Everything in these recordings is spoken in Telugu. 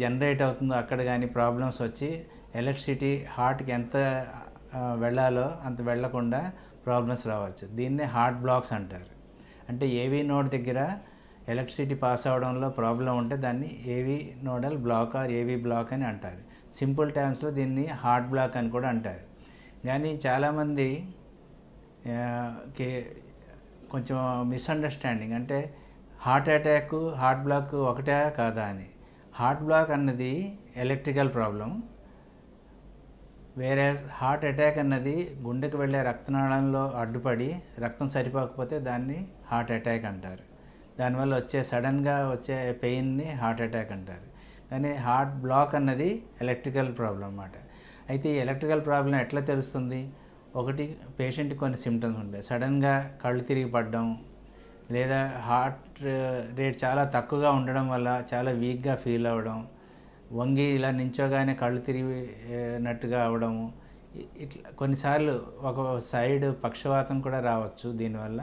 జనరేట్ అవుతుందో అక్కడ కానీ ప్రాబ్లమ్స్ వచ్చి ఎలక్ట్రిసిటీ హార్ట్కి ఎంత వెళ్ళాలో అంత వెళ్లకుండా ప్రాబ్లమ్స్ రావచ్చు దీన్నే హార్ట్ బ్లాక్స్ అంటారు అంటే ఏవీ నోడ్ దగ్గర ఎలక్ట్రిసిటీ పాస్ అవడంలో ప్రాబ్లం ఉంటే దాన్ని AV nodal block or AV block అని అంటారు సింపుల్ టైమ్స్లో దీన్ని హార్ట్ బ్లాక్ అని కూడా అంటారు కానీ చాలామంది కొంచెం మిస్అండర్స్టాండింగ్ అంటే హార్ట్ అటాక్ హార్ట్ బ్లాక్ ఒకటే కాదా అని హార్ట్ బ్లాక్ అన్నది ఎలక్ట్రికల్ ప్రాబ్లం వేరే హార్ట్ అటాక్ అన్నది గుండెకు వెళ్ళే రక్తనాళంలో అడ్డుపడి రక్తం సరిపోకపోతే దాన్ని హార్ట్ అటాక్ అంటారు దానివల్ల వచ్చే సడన్గా వచ్చే పెయిన్ని హార్ట్ అటాక్ అంటారు కానీ హార్ట్ బ్లాక్ అన్నది ఎలక్ట్రికల్ ప్రాబ్లం అన్నమాట అయితే ఈ ఎలక్ట్రికల్ ప్రాబ్లం ఎట్లా తెలుస్తుంది ఒకటి పేషెంట్కి కొన్ని సిమ్టమ్స్ ఉంటాయి సడన్గా కళ్ళు తిరిగి పడడం లేదా హార్ట్ రేట్ uh, చాలా తక్కువగా ఉండడం వల్ల చాలా వీక్గా ఫీల్ అవ్వడం వంగి ఇలా నించోగానే కళ్ళు తిరిగినట్టుగా అవ్వడము ఇట్లా కొన్నిసార్లు ఒక సైడ్ పక్షవాతం కూడా రావచ్చు దీనివల్ల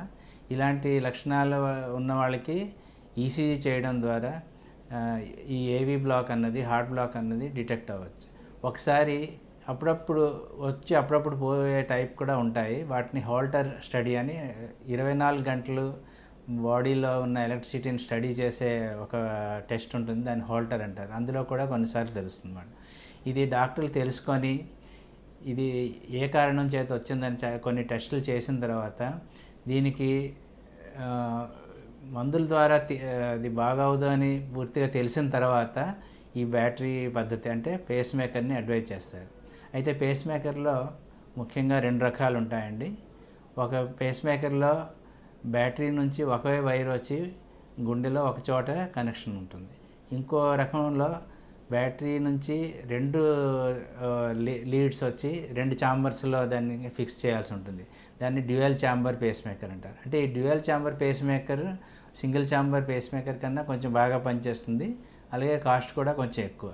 ఇలాంటి లక్షణాలు ఉన్న వాళ్ళకి ఈసీజీ e చేయడం ద్వారా uh, ఈ ఏవీ బ్లాక్ అన్నది హార్ట్ బ్లాక్ అన్నది డిటెక్ట్ అవ్వచ్చు ఒకసారి అప్పుడప్పుడు వచ్చి అప్పుడప్పుడు పోయే టైప్ కూడా ఉంటాయి వాటిని హాల్టర్ స్టడీ అని uh, ఇరవై నాలుగు గంటలు బాడీలో ఉన్న ఎలక్ట్రిసిటీని స్టడీ చేసే ఒక టెస్ట్ ఉంటుంది దాన్ని హోల్టర్ అంటారు అందులో కూడా కొన్నిసార్లు తెలుస్తుంది అన్నమాట ఇది డాక్టర్లు తెలుసుకొని ఇది ఏ కారణం చేత వచ్చిందని కొన్ని టెస్టులు చేసిన తర్వాత దీనికి మందుల ద్వారా అది బాగవదు అని పూర్తిగా తెలిసిన తర్వాత ఈ బ్యాటరీ పద్ధతి అంటే పేస్ మేకర్ని అడ్వైజ్ చేస్తారు అయితే పేస్ మేకర్లో ముఖ్యంగా రెండు రకాలు ఉంటాయండి ఒక పేస్ మేకర్లో బ్యాటరీ నుంచి ఒకే వైర్ వచ్చి గుండెలో ఒక చోట కనెక్షన్ ఉంటుంది ఇంకో రకంలో బ్యాటరీ నుంచి రెండు లీడ్స్ వచ్చి రెండు ఛాంబర్స్లో దాన్ని ఫిక్స్ చేయాల్సి ఉంటుంది దాన్ని డ్యూయల్ ఛాంబర్ పేస్ మేకర్ అంటారు అంటే ఈ dual chamber pacemaker single chamber pacemaker కన్నా కొంచెం బాగా పనిచేస్తుంది అలాగే కాస్ట్ కూడా కొంచెం ఎక్కువ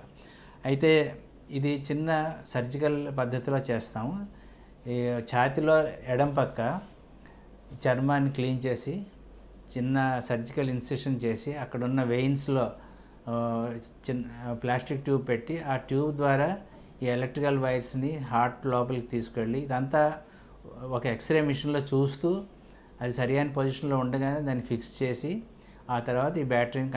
అయితే ఇది చిన్న సర్జికల్ పద్ధతిలో చేస్తాము ఛాతిలో ఎడం పక్క చర్మాన్ని క్లీన్ చేసి చిన్న సర్జికల్ ఇన్సెషన్ చేసి అక్కడున్న వెయిన్స్లో చిన్న ప్లాస్టిక్ ట్యూబ్ పెట్టి ఆ ట్యూబ్ ద్వారా ఈ ఎలక్ట్రికల్ వైర్స్ని హార్ట్ లోపలికి తీసుకెళ్ళి ఇదంతా ఒక ఎక్స్రే మిషన్లో చూస్తూ అది అయిన పొజిషన్లో ఉండగానే దాన్ని ఫిక్స్ చేసి ఆ తర్వాత ఈ బ్యాటరీని